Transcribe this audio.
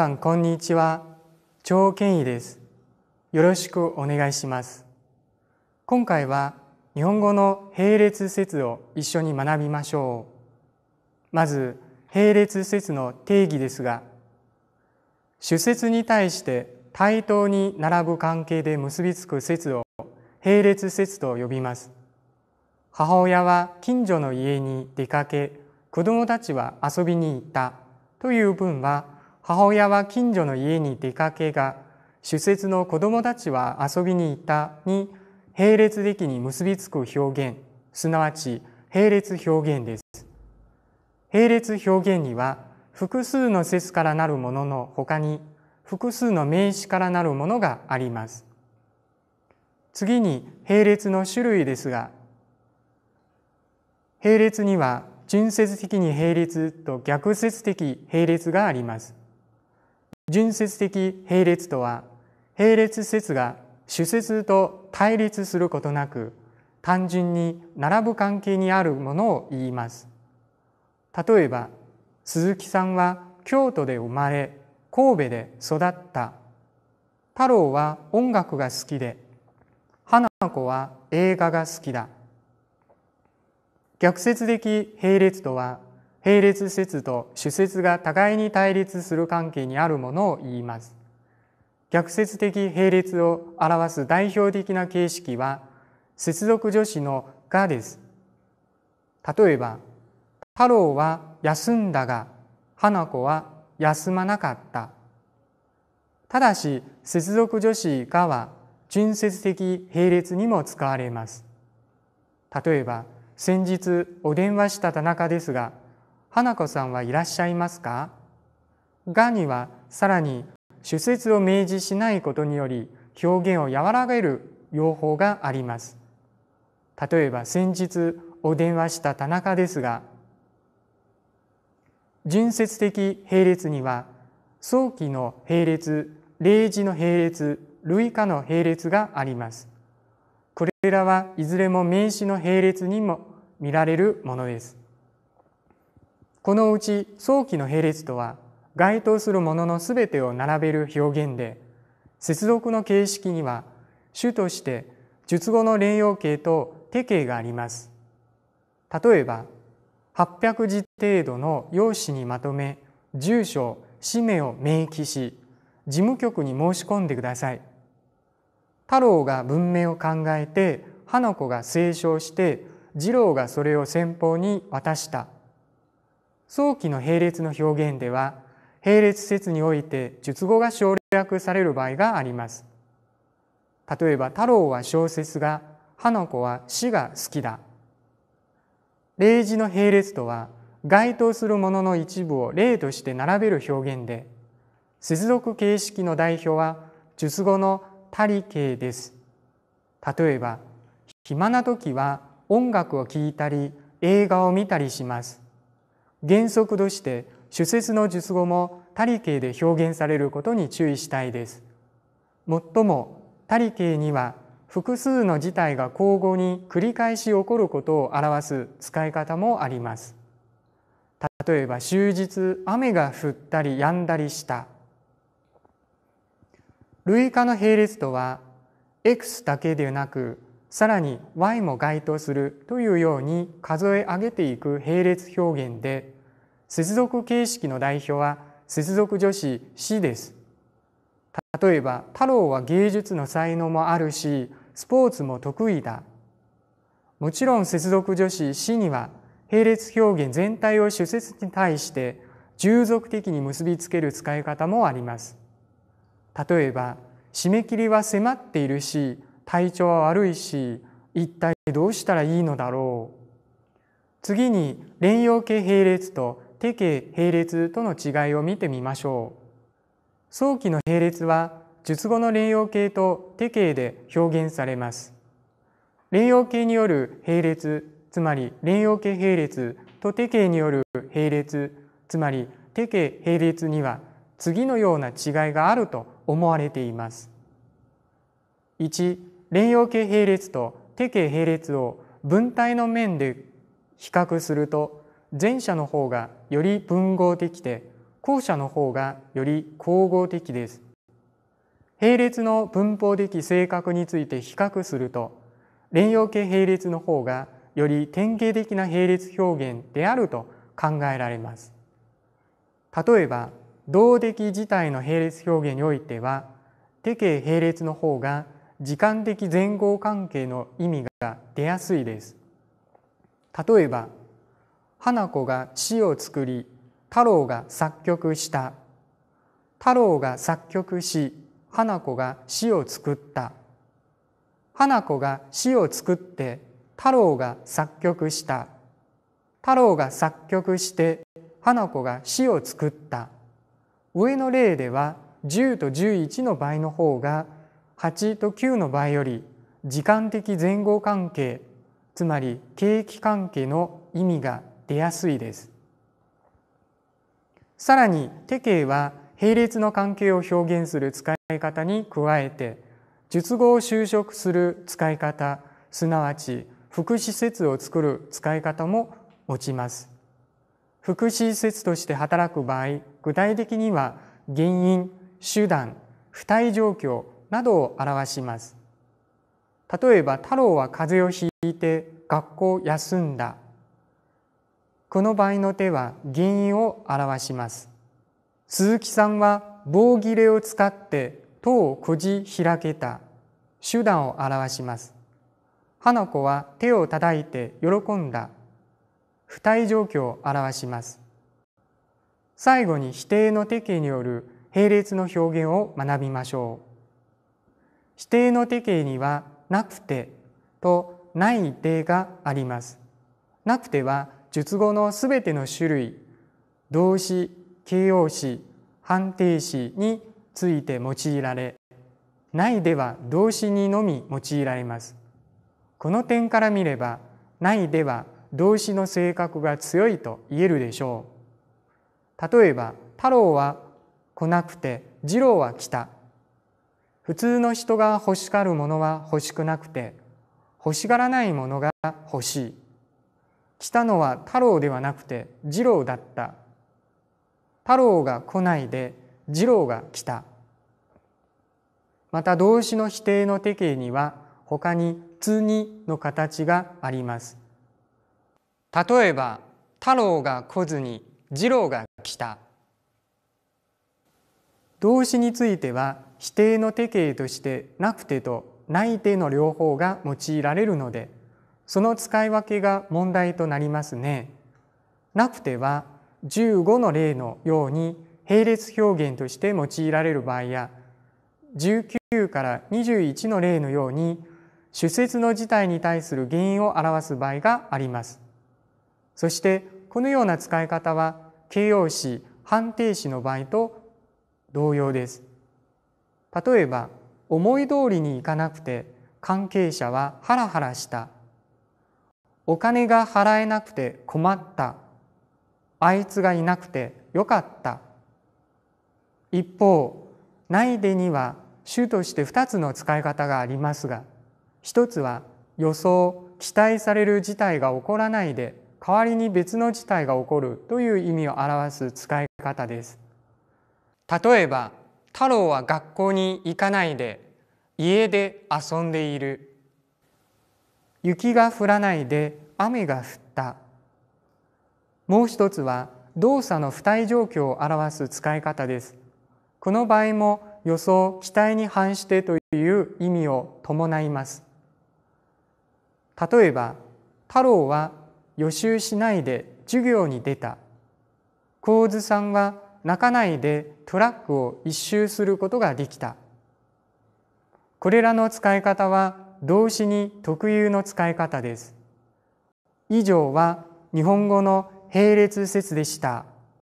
さん、こんにちは。超健威です。よろしくお願いします。今回は日本語の並列説を一緒に学びましょう。まず、並列説の定義ですが、主説に対して対等に並ぶ関係で結びつく説を並列説と呼びます。母親は近所の家に出かけ、子供たちは遊びに行ったという文は母親は近所の家に出かけが、主節の子供たちは遊びに行ったに並列的に結びつく表現、すなわち並列表現です。並列表現には複数の説からなるものの他に複数の名詞からなるものがあります。次に並列の種類ですが、並列には順接的に並列と逆説的並列があります。純接的並列とは並列説が主説と対立することなく単純に並ぶ関係にあるものを言います例えば鈴木さんは京都で生まれ神戸で育った太郎は音楽が好きで花子は映画が好きだ逆説的並列とは並列説と主説が互いに対立する関係にあるものを言います。逆説的並列を表す代表的な形式は接続助詞の「が」です。例えば「太郎は休んだが花子は休まなかった」ただし接続助詞「が」は純接的並列にも使われます。例えば先日お電話した田中ですが花子さんはいらっしゃいますかがにはさらに主説を明示しないことにより表現を和らげる用法があります。例えば先日お電話した田中ですが純接的並列には早期の並列例時の並列類化の並列があります。これらはいずれも名詞の並列にも見られるものです。このうち早期の並列とは該当するものの全てを並べる表現で接続の形式には主として術後の連用形と手形があります。例えば800字程度の用紙にまとめ住所氏名を明記し事務局に申し込んでください。太郎が文明を考えて花子が清唱して次郎がそれを先方に渡した早期の並列の表現では並列説において述語が省略される場合があります。例えば太郎は小説が花子は詩が好きだ。例示の並列とは該当するものの一部を例として並べる表現で接続形式の代表は述語の他理形です。例えば暇な時は音楽を聴いたり映画を見たりします。原則として主説の述語も他理形で表現されることに注意したいです。もっとも他理形には複数の事態が交互に繰り返し起こることを表す使い方もあります。例えば終日雨が降ったり止んだりした類化の並列とは x だけでなくさらに Y も該当するというように数え上げていく並列表現で接続形式の代表は接続助詞死です。例えば太郎は芸術の才能もあるしスポーツも得意だ。もちろん接続助詞死には並列表現全体を主節に対して従属的に結びつける使い方もあります。例えば締め切りは迫っているし体調は悪いし一体どうしたらいいのだろう次に連用形並列と手系並列との違いを見てみましょう早期の並列は術後の連用形と手系で表現されます連用形による並列つまり連用形並列と手系による並列つまり手系並列には次のような違いがあると思われています1連用形並列と手形並列を文体の面で比較すると前者の方がより文豪的で後者の方がより光合的です。並列の文法的性格について比較すると連用形並列の方がより典型的な並列表現であると考えられます。例えば動的自体の並列表現においては手形並列の方が時間的前後関係の意味が出やすいです。例えば花子が詩を作り太郎が作曲した太郎が作曲し花子が詩を作った花子が詩を作って太郎が作曲した太郎が作曲して花子が詩を作った上の例では10と11の倍の方が8と9の場合より時間的前後関係つまり景気関係の意味が出やすいです。さらに手形は並列の関係を表現する使い方に加えて術語を修飾する使い方すなわち副施設を作る使い方も持ちます。副施設として働く場合具体的には原因手段付帯状況などを表します。例えば太郎は風邪をひいて学校を休んだ。この場合の手は原因を表します。鈴木さんは棒切れを使って塔をこじ開けた手段を表します。花子は手を叩いて喜んだ。不体状況を表します。最後に否定の手形による並列の表現を学びましょう。指定の手形にはなくてとない手があります。なくては術語のすべての種類動詞形容詞判定詞について用いられないでは動詞にのみ用いられます。この点から見ればないでは動詞の性格が強いと言えるでしょう。例えば太郎は来なくて次郎は来た普通の人が欲しがるものは欲しくなくて欲しがらないものが欲しい来たのは太郎ではなくて次郎だった太郎が来ないで次郎が来たまた動詞の否定の手形には他に「通に」の形があります例えば太郎が来ずに次郎が来た動詞については否定の手形としてなくてとない手の両方が用いられるのでその使い分けが問題となりますね。なくては15の例のように並列表現として用いられる場合や19から21の例のように主節の事態に対する原因を表す場合があります。そしてこのような使い方は形容詞、判定詞の場合と同様です例えば思い通りにいかなくて関係者はハラハラしたお金が払えなくて困ったあいつがいなくてよかった一方内でには主として2つの使い方がありますが1つは予想期待される事態が起こらないで代わりに別の事態が起こるという意味を表す使い方です。例えば太郎は学校に行かないで家で遊んでいる雪が降らないで雨が降ったもう一つは動作の付帯状況を表す使い方ですこの場合も予想期待に反してという意味を伴います例えば太郎は予習しないで授業に出た神津さんは泣かないでトラックを一周することができたこれらの使い方は動詞に特有の使い方です以上は日本語の並列説でした。